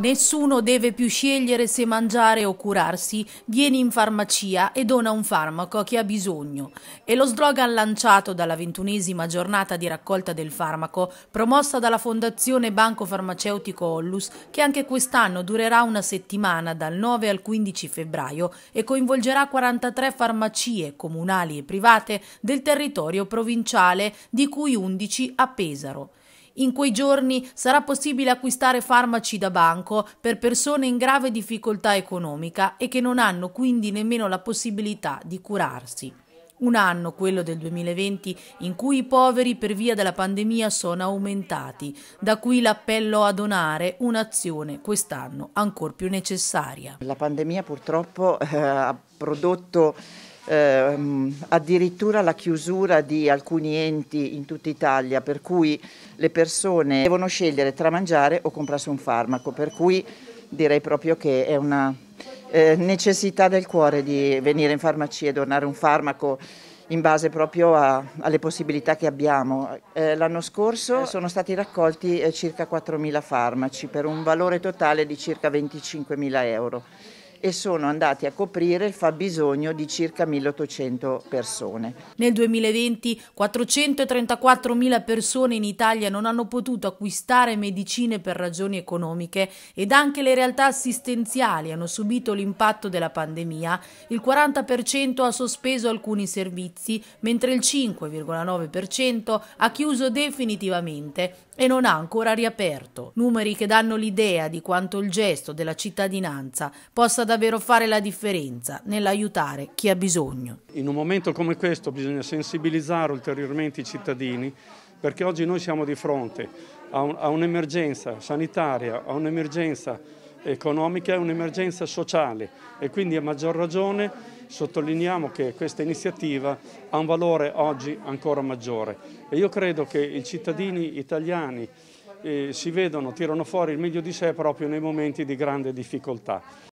Nessuno deve più scegliere se mangiare o curarsi, vieni in farmacia e dona un farmaco a chi ha bisogno. È lo slogan lanciato dalla ventunesima giornata di raccolta del farmaco, promossa dalla Fondazione Banco Farmaceutico Ollus, che anche quest'anno durerà una settimana dal 9 al 15 febbraio e coinvolgerà 43 farmacie comunali e private del territorio provinciale, di cui 11 a Pesaro. In quei giorni sarà possibile acquistare farmaci da banco per persone in grave difficoltà economica e che non hanno quindi nemmeno la possibilità di curarsi. Un anno, quello del 2020, in cui i poveri per via della pandemia sono aumentati, da cui l'appello a donare un'azione quest'anno ancora più necessaria. La pandemia purtroppo eh, ha prodotto ehm, addirittura la chiusura di alcuni enti in tutta Italia, per cui le persone devono scegliere tra mangiare o comprarsi un farmaco, per cui direi proprio che è una eh, necessità del cuore di venire in farmacia e donare un farmaco in base proprio a, alle possibilità che abbiamo. Eh, l'anno scorso eh. sono stati raccolti eh, circa 4.000 farmaci per un valore totale di circa 25.000 euro e sono andati a coprire il fabbisogno di circa 1.800 persone. Nel 2020 434.000 persone in Italia non hanno potuto acquistare medicine per ragioni economiche ed anche le realtà assistenziali hanno subito l'impatto della pandemia. Il 40% ha sospeso alcuni servizi, mentre il 5,9% ha chiuso definitivamente e non ha ancora riaperto. Numeri che danno l'idea di quanto il gesto della cittadinanza possa davvero fare la differenza nell'aiutare chi ha bisogno. In un momento come questo bisogna sensibilizzare ulteriormente i cittadini perché oggi noi siamo di fronte a un'emergenza sanitaria, a un'emergenza economica e un'emergenza sociale e quindi a maggior ragione sottolineiamo che questa iniziativa ha un valore oggi ancora maggiore e io credo che i cittadini italiani eh, si vedono, tirano fuori il meglio di sé proprio nei momenti di grande difficoltà.